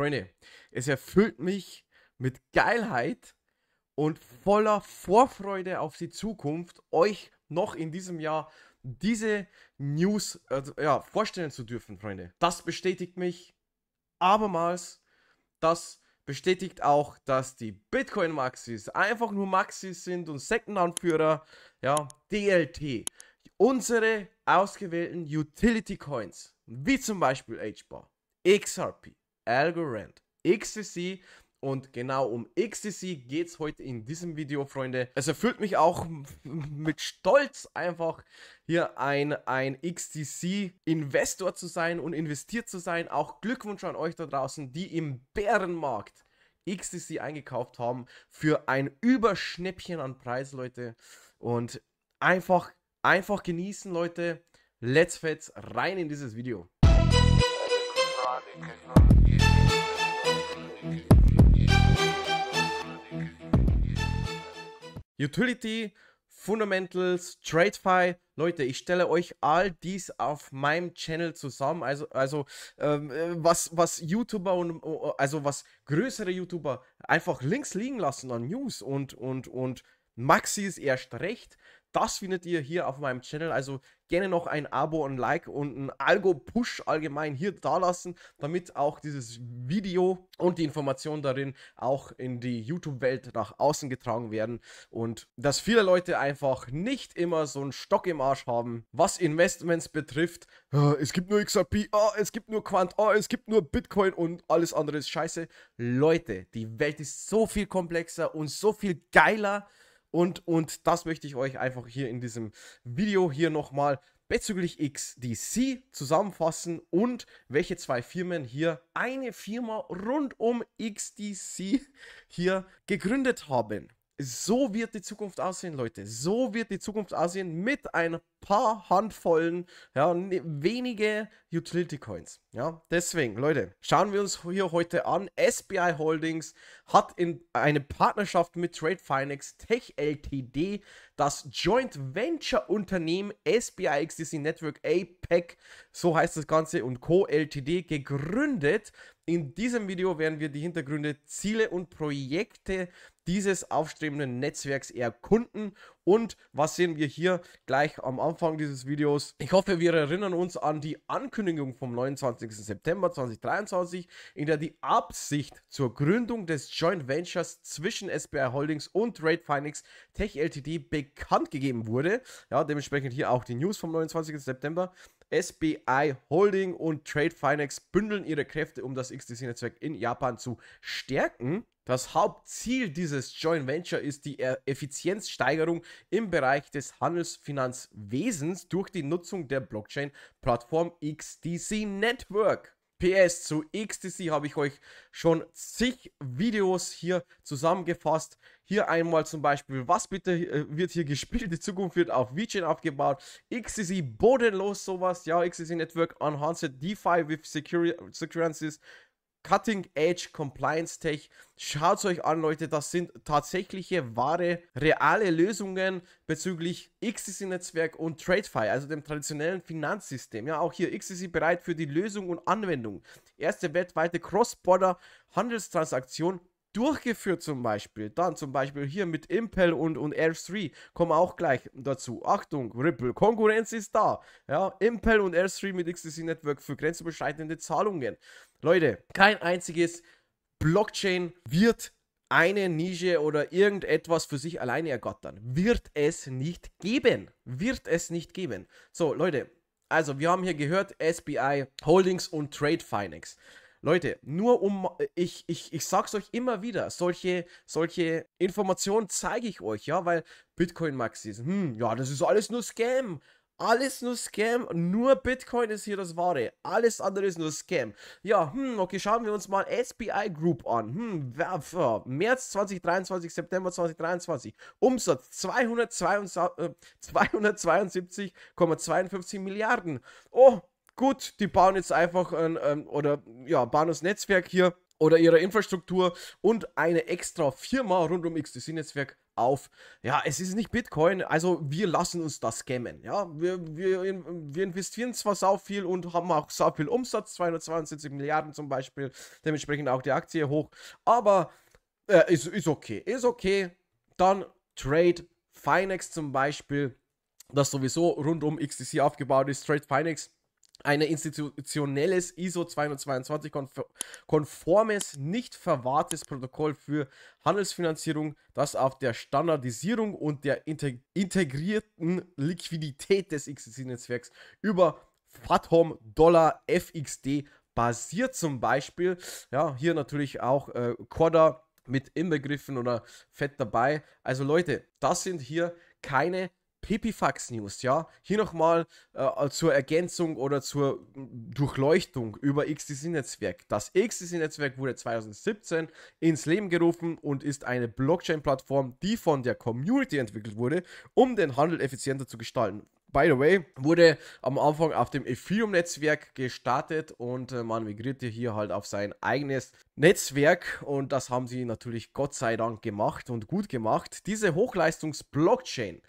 Freunde, es erfüllt mich mit Geilheit und voller Vorfreude auf die Zukunft, euch noch in diesem Jahr diese News äh, ja, vorstellen zu dürfen, Freunde. Das bestätigt mich abermals. Das bestätigt auch, dass die Bitcoin-Maxis einfach nur Maxis sind und Sektenanführer, ja, DLT. Unsere ausgewählten Utility-Coins, wie zum Beispiel HBAR, XRP, Algorand XCC. Und genau um XCC geht es heute in diesem Video, Freunde. Es erfüllt mich auch mit Stolz, einfach hier ein, ein XCC-Investor zu sein und investiert zu sein. Auch Glückwunsch an euch da draußen, die im Bärenmarkt XTC eingekauft haben für ein Überschnäppchen an Preis, Leute. Und einfach, einfach genießen, Leute. Let's fetz rein in dieses Video. Utility, Fundamentals, TradeFi. Leute, ich stelle euch all dies auf meinem Channel zusammen. Also, also ähm, äh, was, was YouTuber und oh, oh, also was größere YouTuber einfach links liegen lassen an News und, und, und Maxi erst recht. Das findet ihr hier auf meinem Channel. Also gerne noch ein Abo, ein Like und ein Algo-Push allgemein hier dalassen, damit auch dieses Video und die Informationen darin auch in die YouTube-Welt nach außen getragen werden und dass viele Leute einfach nicht immer so einen Stock im Arsch haben, was Investments betrifft. Ah, es gibt nur XRP, oh, ah, es gibt nur Quant, oh, es gibt nur Bitcoin und alles andere ist scheiße. Leute, die Welt ist so viel komplexer und so viel geiler. Und, und das möchte ich euch einfach hier in diesem Video hier nochmal bezüglich XDC zusammenfassen und welche zwei Firmen hier eine Firma rund um XDC hier gegründet haben. So wird die Zukunft aussehen, Leute. So wird die Zukunft aussehen mit ein paar handvollen, ja, ne, wenige Utility Coins. Ja, deswegen, Leute, schauen wir uns hier heute an. SBI Holdings hat in eine Partnerschaft mit Trade Finance Tech Ltd. das Joint Venture Unternehmen SBI XDC Network APEC, so heißt das Ganze, und Co. Ltd. gegründet. In diesem Video werden wir die Hintergründe, Ziele und Projekte dieses aufstrebenden Netzwerks erkunden. Und was sehen wir hier gleich am Anfang dieses Videos? Ich hoffe, wir erinnern uns an die Ankündigung Ankündigung vom 29. September 2023, in der die Absicht zur Gründung des Joint Ventures zwischen SBI Holdings und Trade Phoenix Tech Ltd bekannt gegeben wurde. Ja, dementsprechend hier auch die News vom 29. September. SBI Holding und Trade Finance bündeln ihre Kräfte, um das XTC-Netzwerk in Japan zu stärken. Das Hauptziel dieses Joint Venture ist die e- Effizienzsteigerung im Bereich des Handelsfinanzwesens durch die Nutzung der Blockchain-Plattform XTC Network. PS zu Ecstasy habe ich euch schon zig Videos hier zusammengefasst. Hier einmal zum Beispiel, was bitte äh, wird hier gespielt? Die Zukunft wird auf VeChain aufgebaut. Ecstasy, bodenlos sowas. Ja, Ecstasy Network Enhanced DeFi with Secur Securities Cutting Edge Compliance Tech. Schaut es euch an, Leute, das sind tatsächliche, wahre, reale Lösungen bezüglich xtc netzwerk und TradeFi, also dem traditionellen Finanzsystem. Ja, auch hier XTC bereit für die Lösung und Anwendung. Erste weltweite Cross-Border Handelstransaktion durchgeführt zum Beispiel. Dann zum Beispiel hier mit Impel und, und Air 3 kommen auch gleich dazu. Achtung, Ripple, Konkurrenz ist da. Ja, Impel und Air 3 mit XTC Network für grenzüberschreitende Zahlungen. Leute, kein einziges Blockchain wird eine Nische oder irgendetwas für sich alleine ergattern. Wird es nicht geben. Wird es nicht geben. So, Leute, also, wir haben hier gehört, SBI Holdings und Trade Finance. Leute, nur um, äh, ich, ich, ich sag's euch immer wieder, solche, solche Informationen zeige ich euch, ja, weil Bitcoin-Maxis, hm, ja, das ist alles nur Scam. Alles nur Scam, nur Bitcoin ist hier das Wahre. Alles andere ist nur Scam. Ja, hm, okay, schauen wir uns mal SBI Group an. Hm, äh, März 2023, September 2023. Umsatz 272,52 äh, 272, Milliarden. Oh, gut, die bauen jetzt einfach ein, ähm, oder ja, bauen das Netzwerk hier oder ihre Infrastruktur und eine extra Firma rund um XTC-Netzwerk auf. Ja, es ist nicht Bitcoin, also wir lassen uns das scammen. Ja, wir, wir, wir investieren zwar sau viel und haben auch sau viel Umsatz, 272 Milliarden zum Beispiel, dementsprechend auch die Aktie hoch, aber äh, ist, ist okay, ist okay. Dann Trade, Finex zum Beispiel, das sowieso rund um XTC aufgebaut ist, Trade Finex ein institutionelles ISO 222-konformes, nicht verwahrtes Protokoll für Handelsfinanzierung, das auf der Standardisierung und der integrierten Liquidität des XC-Netzwerks über FATOM Dollar FXD basiert. Zum Beispiel, ja, hier natürlich auch äh, Corda mit inbegriffen oder fett dabei. Also Leute, das sind hier keine Pipifax News, ja. Hier nochmal äh, äh zur Ergänzung oder zur Durchleuchtung über xtc netzwerk Das xtc netzwerk wurde 2017 ins Leben gerufen und ist eine Blockchain-Plattform, die von der Community entwickelt wurde, um den Handel effizienter zu gestalten. By the way, wurde am Anfang auf dem Ethereum-Netzwerk gestartet und äh, man migrierte hier halt auf sein eigenes Netzwerk und das haben sie natürlich Gott sei Dank gemacht und gut gemacht. Diese Hochleistungs-Blockchain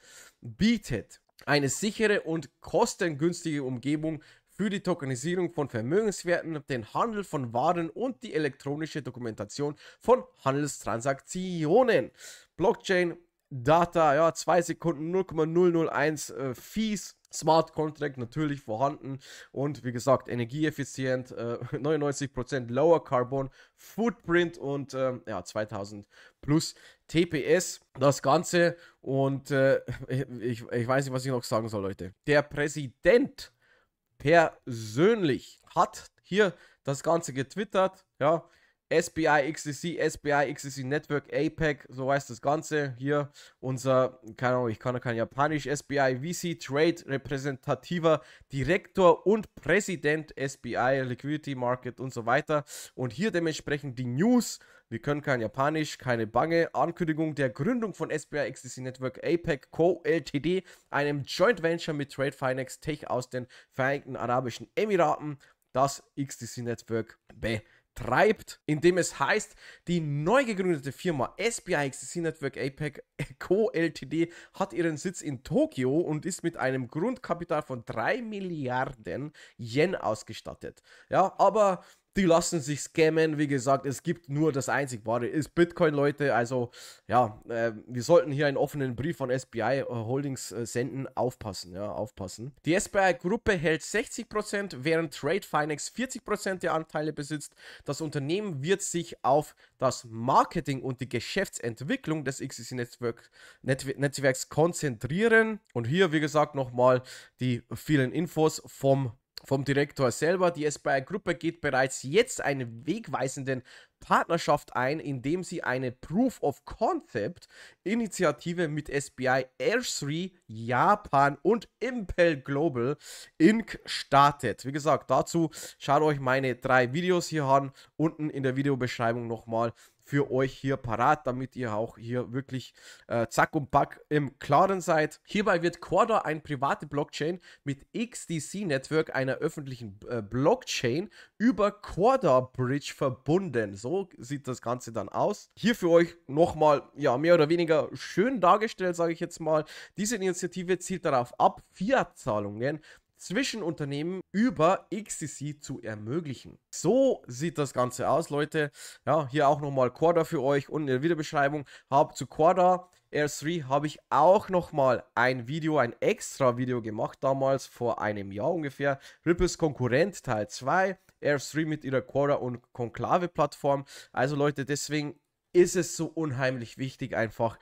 bietet eine sichere und kostengünstige Umgebung für die Tokenisierung von Vermögenswerten, den Handel von Waren und die elektronische Dokumentation von Handelstransaktionen. Blockchain Data, ja, 2 Sekunden 0,001 äh, Fees. Smart Contract natürlich vorhanden und wie gesagt, energieeffizient, äh, 99% Lower Carbon Footprint und äh, ja, 2000 plus TPS, das Ganze. Und äh, ich, ich weiß nicht, was ich noch sagen soll, Leute. Der Präsident persönlich hat hier das Ganze getwittert, ja, SBI XCC, SBI XCC Network, APEC, so heißt das Ganze. Hier unser, keine Ahnung, ich kann kein Japanisch, SBI VC Trade Repräsentativer, Direktor und Präsident SBI Liquidity Market und so weiter. Und hier dementsprechend die News. Wir können kein Japanisch, keine Bange. Ankündigung der Gründung von SBI XTC Network APEC Co. Ltd., einem Joint Venture mit Trade Finance Tech aus den Vereinigten Arabischen Emiraten, das XTC Network B treibt, indem es heißt, die neu gegründete Firma SBIXC Network APEC Co. Ltd. hat ihren Sitz in Tokio und ist mit einem Grundkapital von 3 Milliarden Yen ausgestattet. Ja, aber die lassen sich scammen. Wie gesagt, es gibt nur das einzig wahre ist Bitcoin, Leute. Also ja, äh, wir sollten hier einen offenen Brief von SBI äh, Holdings äh, senden. Aufpassen, ja, aufpassen. Die SBI-Gruppe hält 60%, während Trade Finance 40% der Anteile besitzt. Das Unternehmen wird sich auf das Marketing und die Geschäftsentwicklung des XCC-Netzwerks Net konzentrieren. Und hier, wie gesagt, nochmal die vielen Infos vom vom Direktor selber. Die Aspire Gruppe geht bereits jetzt eine wegweisenden Partnerschaft ein, indem sie eine Proof of Concept Initiative mit SBI Air3, Japan und Impel Global Inc. startet. Wie gesagt, dazu schaut euch meine drei Videos hier an, unten in der Videobeschreibung nochmal für euch hier parat, damit ihr auch hier wirklich äh, zack und pack im Klaren seid. Hierbei wird Corda eine private Blockchain mit XDC Network, einer öffentlichen äh, Blockchain, über Corda Bridge verbunden. So sieht das Ganze dann aus. Hier für euch nochmal, ja, mehr oder weniger schön dargestellt, sage ich jetzt mal. Diese Initiative zielt darauf ab, Fiat-Zahlungen zwischen Unternehmen über XCC zu ermöglichen. So sieht das Ganze aus, Leute. Ja, hier auch nochmal Corda für euch unten in der Videobeschreibung. Hab zu Corda R3 habe ich auch nochmal ein Video, ein extra Video gemacht, damals vor einem Jahr ungefähr. Ripples Konkurrent Teil 2. R3 mit ihrer Quora und Konklave-Plattform. Also Leute, deswegen ist es so unheimlich wichtig einfach,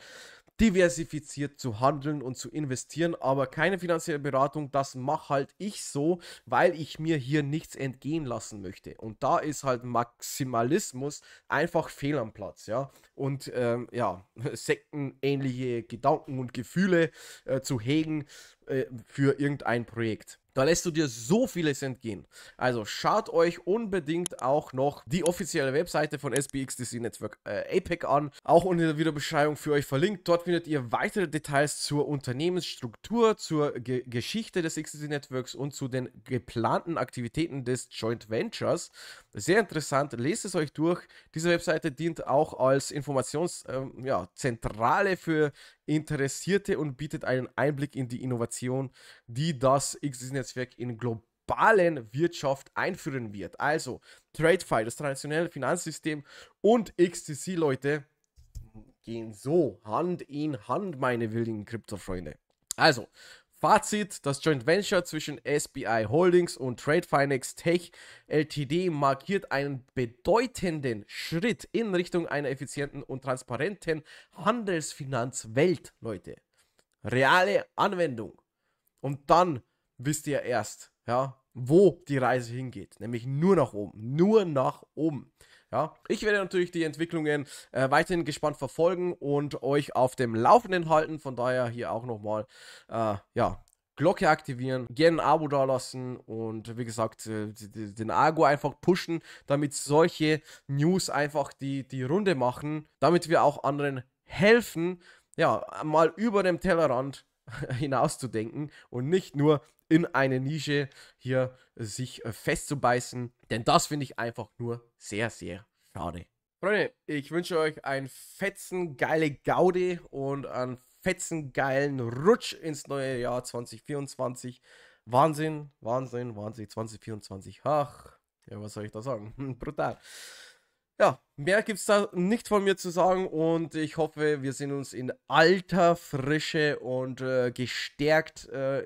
diversifiziert zu handeln und zu investieren, aber keine finanzielle Beratung, das mache halt ich so, weil ich mir hier nichts entgehen lassen möchte. Und da ist halt Maximalismus einfach fehl am Platz, ja. Und ähm, ja, sektenähnliche Gedanken und Gefühle äh, zu hegen äh, für irgendein Projekt. Da lässt du dir so vieles entgehen. Also schaut euch unbedingt auch noch die offizielle Webseite von SBXDC Network äh, APEC an. Auch in der Videobeschreibung für euch verlinkt. Dort findet ihr weitere Details zur Unternehmensstruktur, zur Ge Geschichte des XDC Networks und zu den geplanten Aktivitäten des Joint Ventures. Sehr interessant, lest es euch durch. Diese Webseite dient auch als Informationszentrale ähm, ja, für Interessierte und bietet einen Einblick in die Innovation, die das XDC-Netzwerk in globalen Wirtschaft einführen wird. Also TradeFi, das traditionelle Finanzsystem und XTC-Leute gehen so Hand in Hand, meine wilden Kryptofreunde. Also, Fazit: Das Joint Venture zwischen SBI Holdings und Trade Finance Tech LTD markiert einen bedeutenden Schritt in Richtung einer effizienten und transparenten Handelsfinanzwelt, Leute. Reale Anwendung. Und dann wisst ihr erst, ja, wo die Reise hingeht, nämlich nur nach oben, nur nach oben. Ja, ich werde natürlich die Entwicklungen äh, weiterhin gespannt verfolgen und euch auf dem Laufenden halten. Von daher hier auch nochmal, äh, ja, Glocke aktivieren, gerne ein Abo dalassen und wie gesagt, äh, den Argo einfach pushen, damit solche News einfach die, die Runde machen, damit wir auch anderen helfen, ja, mal über dem Tellerrand hinauszudenken und nicht nur in eine Nische hier äh, sich äh, festzubeißen. Denn das finde ich einfach nur sehr, sehr schade. Freunde, ich wünsche euch ein fetzen geile Gaudi und einen fetzen geilen Rutsch ins neue Jahr 2024. Wahnsinn, Wahnsinn, Wahnsinn, 2024. Ach, ja, was soll ich da sagen? Brutal ja, mehr es da nicht von mir zu sagen und ich hoffe, wir sehen uns in alter Frische und äh, gestärkt äh,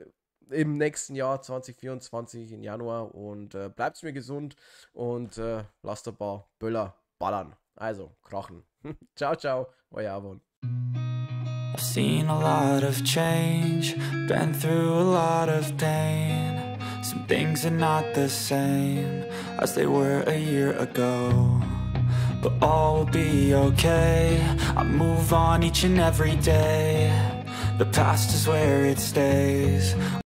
im nächsten Jahr 2024 im Januar und äh, bleibt's mir gesund und äh, lasst ein paar Böller ballern. Also, krachen. ciao, ciao, euer Avon. I've seen a lot of change, been through a lot of pain. Some things are not the same as they were a year ago. But all will be okay I move on each and every day The past is where it stays